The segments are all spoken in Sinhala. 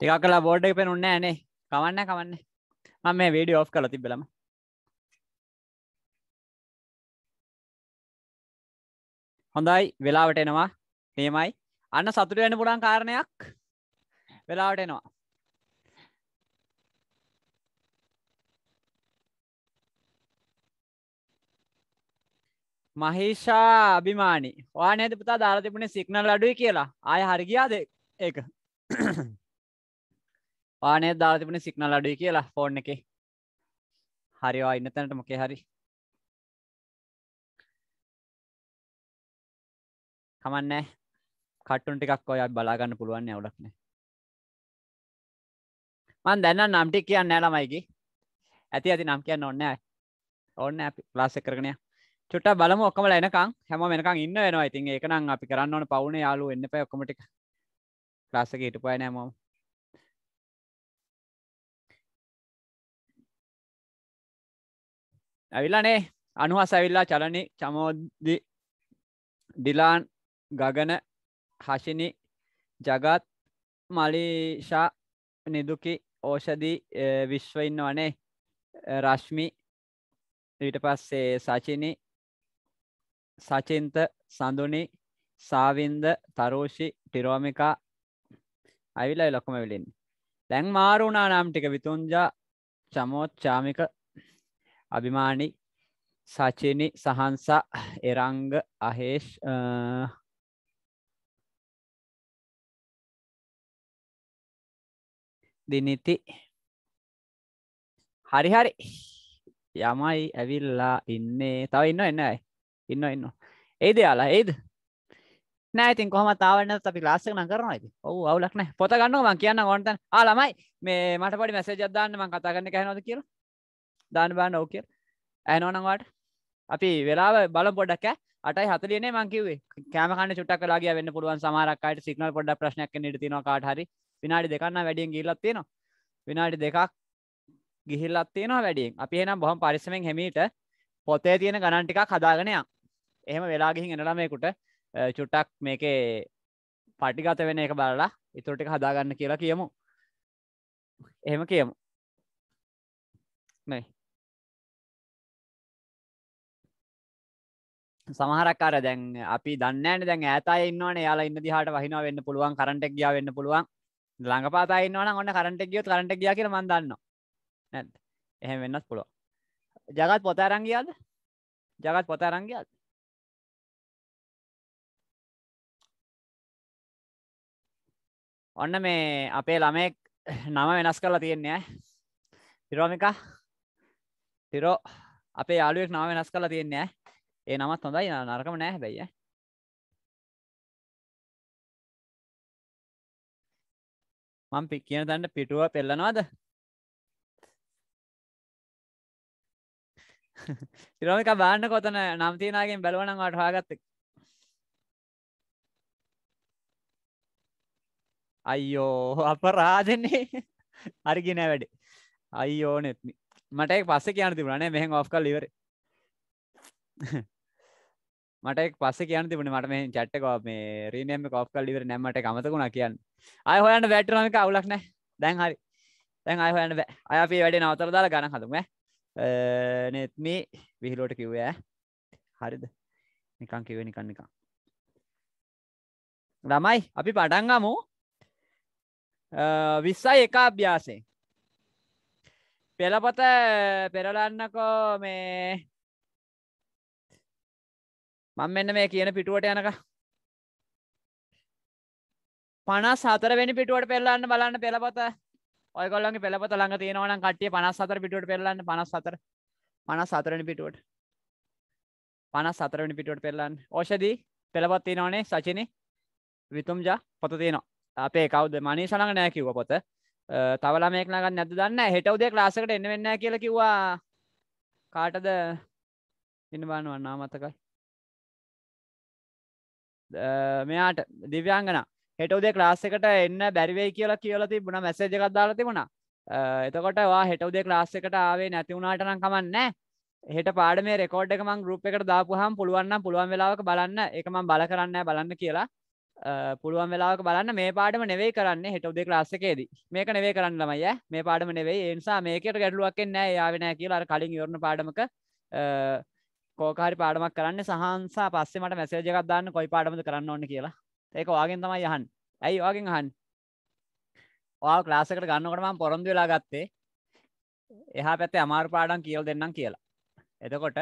ටිකක් කලා බෝඩ් එක පෙනුන්න ඇනේ කවන්න කවන්න මම මේ වීඩියෝ ඔෆ් කළ තිබෙලම හොඳයි වෙලාවට එනවා නියමයි අන්න සතුට වෙන පුරන් කාරණයක් වෙලාවට එනවා මහිෂා අභිමානි වා නේද පුතා දාලා තිබුණේ සිග්නල් අඩුයි කියලා ආය හරි ගියාද ඒක ආනේ දාතිබන සික්නල් අඩුයි කියලා ෆෝන් එක හරිවා ඉන්න තැනට මොකේ හරි කමන්නෑ කට්ටුන් ටිකක් ඔය බලාගන්න පුළුවන් අවුලක්නේ මන් දැන්න නම්ටි කියන්න නෑලමයිගේ ඇති ඇති නම් කියන්න ඔන්න ඔන්න ලාස කරනය චුට බලම ඔක්කම ලනකං හැම මෙනකං ඉන්න වෙනවා ඉතින් ඒකනම් අපි කරන්න ඕන පවුන යාලු එන්න පැ ඔක්කමටි ලාසක හිටපයනෑ මම ඇවිල්ලනේ අනුහස ඇවිල්ලා චලනි චමෝදදි ඩිලාන් ගගන හශිනි ජගත් මලිෂා නිදුකි ඕෂදී විශ්ව ඉන්න වනේ රශ්මි ඊට පස්සේ සචිනි සචින්ත සඳුනි සාවින්ද තරෝෂි ටිරෝමිකා ඇවිලයි ලොකම විලින් දැන් මාරුණා නම් ටික විතුන්ජා චමෝත් චාමික අභිමානි සචිනි සහන්සා එරංග අහේෂ් දිනිති හරි හරි යමයි ඇවිල්ලා ඉන්නේ තව ඉන්න එන්නයි ඉන්න ඉන්න ඒද යාලා ඒද නෑතින් කොහම තාවන්න අපි ලාස්සක නම් කරනවා ඇති ඔවු අවුලක් නෑ පොත ගන්නවා මං කියන්න ඕොන්තන් ආලමයි මේ මට පොඩි මැසේජදදාන්න මං කතාගන්න කැනොද කියලා දාන බා නෝ කියල් ඇනෝනවාට අපි වෙලාව බල පොඩක් අටයි හතලියන මංකිවේ කෑමකන චුට්ටක් කලාගේ වෙන්න පුළුවන් සමාරක්කට සිගනල් පොඩ ප්‍රශ්නයක් නිටතින කාටහරි විනාඩි දෙකන්න වැඩියෙන් ගිල්ලත්තියෙන විනාඩි දෙකක් ගිහිල්ලත්තියෙන වැඩියෙන් අපි එනම් බොහම පරිසමෙන් හෙමීට පොතේ තියෙන ගණන්ටිකක් හදාගෙනයක් එහෙම වෙලාගිහින් එනලමයකුට චුට්ටක් මේකේ පටිගත වෙන එක බලලා ඉතුරටික හදාගන්න කියලා කියමු එහෙම කියමු නෑ සමහරක්කාර දැන් අපි දන්න දැන් ඇතයි ඉන්නවන යාලා ඉන්න දිහට වහින වෙන්න පුළුවන් කරටක් ගිය වෙන්න පුළුවන් ළඟ පාතයින්නවන ඔන්න කරට ගියොත් කරට ගිය කියර මන්දන්න නැත් එහෙම වෙන්නත් පුළුව ජගත් පොත අරංගියද ජගත් පොත අරංගියද ඔන්න මේ අපේ ළමෙක් නම වෙනස් කරලා තියෙන්නේ තිරෝමිකා තිරෝ අපේ යාළුවෙක් නම වෙනස් කරලා තියෙන්නේ ඒ නමත් හොඳයි නරකම නෑ හැබැයි මං පි කියන තන්ට පිටුව පෙල්ලනවාද සිරෝමික බාන්න කොතන නම්තිනාගෙන් බැලවනන් වට හාගත්තෙක් අයියෝ අප රාජන්නේ හරිගෙන වැඩේ අයියෝ නෙත්න මට පස්ස කියන තිබුණනේ මෙහෙන් ඔෆ්කල් ඉවරේ මට පස්ස කියන්න තිබුණ මට මේ චට්ක මේ රීනම කෝප් කල් ඉවර නැමට අමතකුණ කියන්න අය හොයන්න වැටනක අවුලක්න දැන් හරි දැන් අය හොයන්න අය අපි වැඩ නවතර දාලා ගන හතුම නෙත්ම විහිලෝට කිව්ව හරිද නිකං කිව නිකන් නිකං ළමයි අපි පටන්ගමු විස්සයි එක අභ්‍යාසේ පෙළපොත පෙරලන්නකෝ මේ මං මෙන්න මේ කියන පිටුවට යනක පනස් හතරවැනි පිටුවට පෙල්ලන්න බලන්න පෙළපත ඔයගොල්ලන්ගේ පෙළපත ළඟ තියෙනවනම් කට්ටිය පනස් හතර පිටුවට පෙල්ලන්න පනස් හතර පනස් හතරවෙනි පිටුවට පනස් හතරවෙනි පිටුවට පෙල්ලන්න ඕෂදී පෙළපත් තියෙනවනේ සචිනි විතුම්ජා පොත තියෙනවා අපේ කවුද මනී සළඟ නෑ කිව්ව පොත තවලා මේක නගන්න නැද්ද දන්න හෙට උදේ ක්ලාස් එකට එන්න වෙන්නේ නැහැ කියලා කිව්වා කාටද ඉන්න බලනවා නාමතකයි මෙයාට දිව්‍යංගන හෙටවදේ ක්ලාස්සකට එන්න බැරිවේ කියලා කියලති බුණ මැසේජ එකක් දාලා තිබුණා එතකොට වා හෙටවදේ ක්ලාස්සකට ආවේ නැතිවුණට නම් කමන්නෑ හෙට පාඩ මේ රෙකෝඩ් එක මං ගරුප් එකට දාපුහම් පුළුවන්න පුළුවන් වෙලාවක බලන්න එකම බල කරන්න බලන්න කියලා පුළුවන් වෙලාවක බලන්න මේ පාඩම නෙවෙයි කරන්න හෙටවදේ ක්ලාස්සකේදී මේක නෙවේ කරන්න මය මේ පාඩම නෙවෙයි ඒනිසා මේකට ගැටලුවක් නෑ යාවෙන කියලා කලින් යොරණ පාඩමක කෝකාරි පාඩමක් කරන්න සහන්සා පස්සේ මට මැසේජ එකක් දාන්න කොයි පාඩමද කරන්න ඕන්න කියලා ඒක වාගෙන් තමයි යහන් ඇයි වාගෙන් අහන් වා ක්ලාසකට ගන්නකටම පොරොන්දු වෙලා ගත්තේ එහා පැත්තේ අමාරු පාඩම් කියල් දෙන්නම් කියලා එතකොට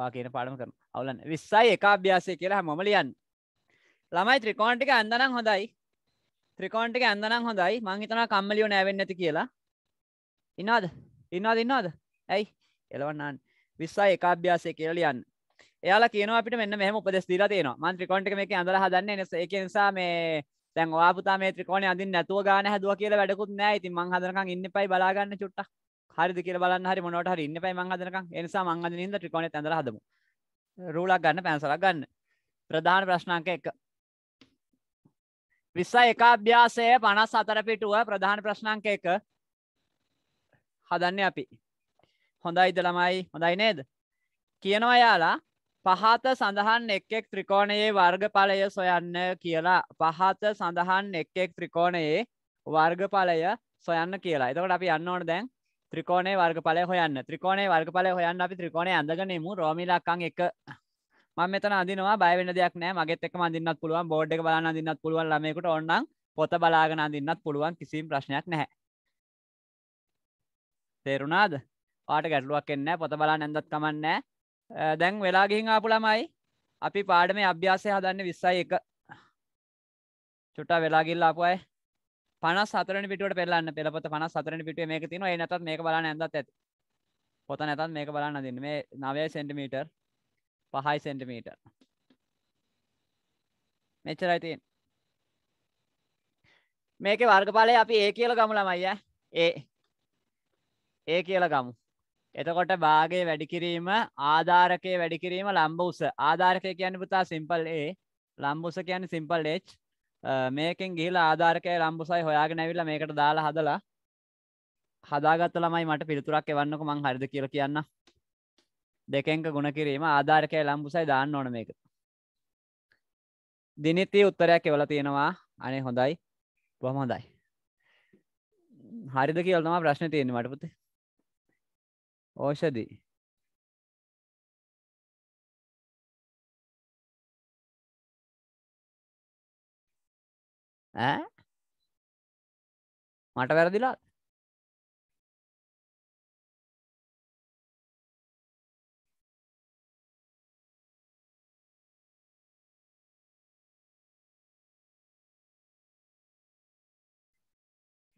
පාකන පාඩම කරන අවුලන්න විස්සයි එක අභ්‍යාසය කියලා හැමොම ලියන් ළමයි ත්‍රිකෝන්ටික ඇඳනම් හොඳයි ත්‍රිකෝන්ටික ඇඳනම් හොඳයි මං හිතනා කම්මලියෝ නෑවෙන්න ඇති කියලා ඉන්නවාද ඉන්නවාද ඉන්නවාද ඇයි එලවන්නන්න විස්සයි එක අභ්‍යාසය කියලා ලියන්න එයාලා කියනවා අපිට මෙන්න මෙහෙම උපදෙස් දීලා තියෙනවා මම ත්‍රිකෝණ ටික මේකේ අඳලා හදන්නේ ඒක නිසා මේ දැන් ඔයා පුතා මේ ත්‍රිකෝණේ අඳින්න නැතුව ගාන හැදුවා කියලා වැඩකුත් නැහැ ඉතින් මං හදනකන් ඉන්නපයි බලා ගන්න චුට්ටක් හරිද කියල බලන්න හරි මොනවට හරි ඉන්න පයි මංහදනකම් එනිසා මංහදන ඉද ්‍රිකොණ ඇඳර හදම රූලක් ගන්න පැන්සලක් ගන්න ප්‍රධාන ප්‍රශ්නාංක එක විස්සා එක අභ්‍යාසය පනස් අතර පිටුව ප්‍රධාන ප්‍රශ්නාංක එක හදන්න අපි හොඳයිද ළමයි හොඳයි නේද කියනවා යාලා පහත සඳහන් එක් එක් ත්‍රිකෝණයේ වර්ගඵලය සොයන්න කියලා පහත සඳහන් එක් එක් ත්‍රිකෝණයේ වර්ගඵලය සොයන්න කියලා එතකොට අපි යන්න ඕන දැන් ත්‍රිකෝණේ වර්ගඵලය හොයන්න ත්‍රිකෝණේ වර්ගඵලය හොයන්න අපි ත්‍රිකෝණේ අඳගනිමු රෝමිලක්කන් එක මම මෙතන අඳිනවා බය වෙන්න දෙයක් නෑ මගෙත් එක්කම අඳින්නත් පුළුවන් බෝඩ් එක බලන්න අඳින්නත් පුළුවන් ළමයෙකුට ඕනනම් පොත බලාගෙන අඳින්නත් පුළුවන් කිසිම ප්‍රශ්නයක් නැහැ තේරුණාද ආට ගැටලුවක් එන්න පොත බලා නැදත් කමන්න දැන් වෙලාගිහින් ආපුලමයි අපි පාඩම අභ්‍යාසය හදන්න විස්සයි එක චුට්ටා වෙලාගිල්ල අපයි පන සතර පිට පෙල්ලන්න පෙළපොත පන සතර පිට මේක තින නතත් මේ බලා නැදත් ඇති පොත නැතත් මේක බලන්න දින්න මේ නවය සෙන්ටිමීටර් පහයි සෙන්ටිමීටර් මෙච්චරයි තියෙන් මේක වර්ගඵලය අපි ඒ කියල ගමු ළමයිය ඒ ඒ කියල ගමු එතකොට භාගයේ වැඩි කිරීම ආධාරකයේ වැඩි කිරීම ලම්බ උස. ආධාරකය කියන්නේ පුතා සිම්පල් A. ලම්බ උස කියන්නේ සිම්පල් H. මේකෙන් ගිහිලා ආධාරකය ලම්බ උසයි හොයාගෙන ඇවිල්ලා මේකට දාලා හදලා හදාගත්ත ළමයි මට පිළිතුරක් එවන්නකො මං හරිද කියලා කියන්න. දෙකෙන්ක ගුණ කිරීම ආධාරකය ලම්බ උසයි දාන්න ඕන මේක. දිනිති උත්තරයක් එවලා තියෙනවා. අනේ හොඳයි. බොහොම හොඳයි. හරිද කියලා තමයි ප්‍රශ්නේ තියෙන්නේ මට පුතේ. oshadi ඈ මට වැරදිලා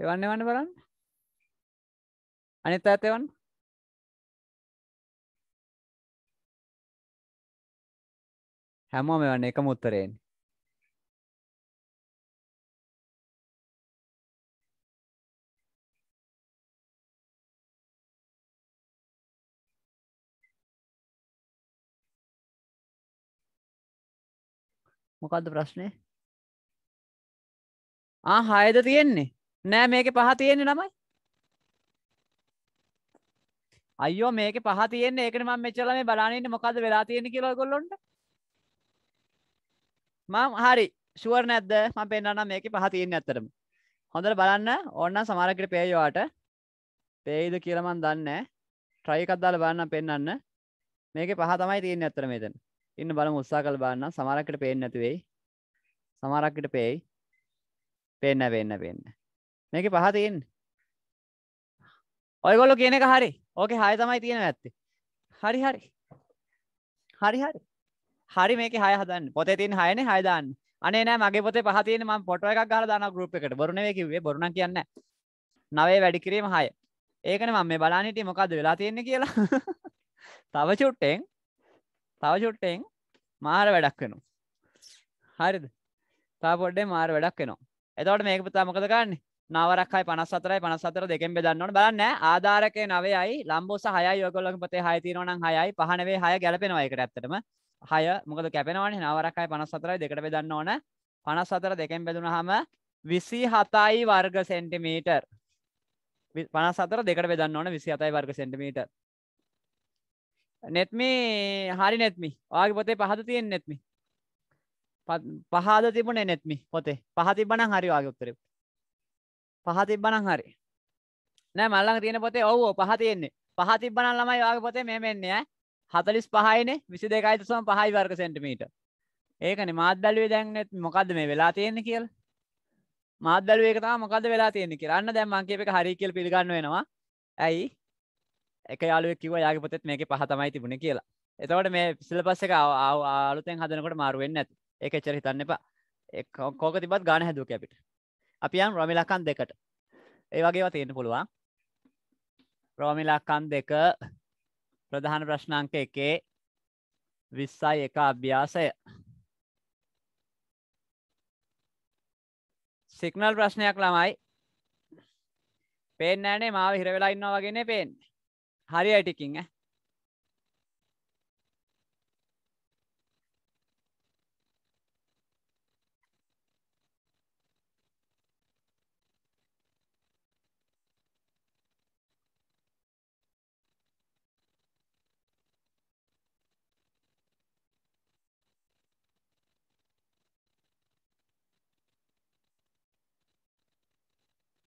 එවන්න එවන්න බලන්න අනිත් අයත් එවන්න හැමෝ මෙවන්න එක මුත්තරයෙන් මොකක්ද ප්‍රශ්නය හයද තියෙන්නේ නෑ මේක පහ තියෙන්නේ ළමයි අයෝ මේක පහ තියෙන්නේ ඒකන ම මෙචල මේ බලානන්න මොකද වෙලා තියෙන කියලගොල්ලොන්ට මං හරි ශුවර් නැද්ද ම පෙන්න්නම් මේක පහතියෙන් ඇත්තරම හොඳට බලන්න ඔන්න සමරකට පේයවාට පේයිද කියලමන් දන්න ට්‍රයිකත්දාල බන්න පෙන්න්න මේක පහ තමයි තියෙන් ඇත්තර මේතන ඉන්න බල උත්සා කල් බන්න සමරකට පේෙන් නැතිවෙයි සමරක්කට පේයි පෙන්න වෙන්න පෙන්න මේක පහතියෙන් ඔයගොල්ලො කියන එක හරි ඕක හය තමයි තියෙන ඇත්තේ හරි හරි හරි හරි හරි මේක හය හදන්න පොතේ තින් හයන හයදන්න අනේ නෑ මගේ පොතේ පහතින ම පොට එකක් ගල දාන ගරුප් එකට බොරුණේ කිවේ බොරුණ කියන්න නවේ වැඩිකිරීම හය ඒකන මම මේ බලානිට මොකද වෙලා තියෙන්නේ කියලා තව චුට්ටෙන් තව චුට්ටෙන් මාර වැඩක් වෙනු හරිද තා පොඩ්ඩේ මාර වැඩක් වෙනවා එතවට මේක පුතා මොකද ගන්න නවරක්යි පනස් අතරයි පනස් අතර දෙකෙන් බෙදන්නවට බලන්න ආධාරකය නවයයි ලම්බෝස හයයි යොකොල්ලක පතේ හයතිනවනම් හයයි පහනවේ හය ගැලපෙනවායකට ඇත්තටම හය මොකද කැපෙනවන නවරක්කයි පනස් සතරයි දෙකට බෙදන්න ඕන පනස් සතර දෙකෙන් බෙදුණහම විසි හතයි වර්ග සෙන්ටිමීටර් පනස් සතර දෙකට බෙදන්න ඕන විසි අතයි වර්ග සෙන්ටිමීට නෙත්මි හරි නෙත්මි ආගේ පොතේ පහද තියෙන් නෙත්මි පහද තිබුණේ නෙත්මි පොතේ පහති බණ හරි වගේ උත්තරෙ පහති බණ හරි නෑ මල්ලඟ තියෙන පොතේ ඔව්ෝ පහ තියෙන්නේ පහති බණන් ළමයි වගේ පොතේ මේ මෙන්නේ ඈ හතලිස් පහයිනේ විසි දෙකයි තුසම පහයි වර්ග සෙන්ටිමීට ඒකන මාදදලුවේ දැන්නෙත් මොකක්ද මේ වෙලා තියෙන්නේ කියල මාදලුවේක තම මොකද වෙලා තියෙන්නේ කියරන්න දැම්මන්ගේ එක හරි කියල පිළිගන්න වෙනවා ඇයි එක යාලුව කිව යාගේ පොතෙත් මේක පහතමයි තිබුණ කියලා එතවට මේ සිලපස්ස එක අලුතෙන් හදනකට මාරුවෙන් ඇති ඒක එච්චර හිතන්න එපා කෝක තිබත් ගාන හැදුව කැපිට අපි යම් රමිලකන් දෙකට ඒ වගේවා තියෙන පුළුවන් රෝමිලක්කන් දෙක ප්‍රධාන ප්‍රශ්නාංක එකේ විස්සයි එක අභ්‍යාසය. සිගනල් ප්‍රශ්නයක් ළමයි පේන්නෑනේ මාව හිරවෙලා ඉන්නවා වගේනේ පේන්නේ හරි අයිටිකින්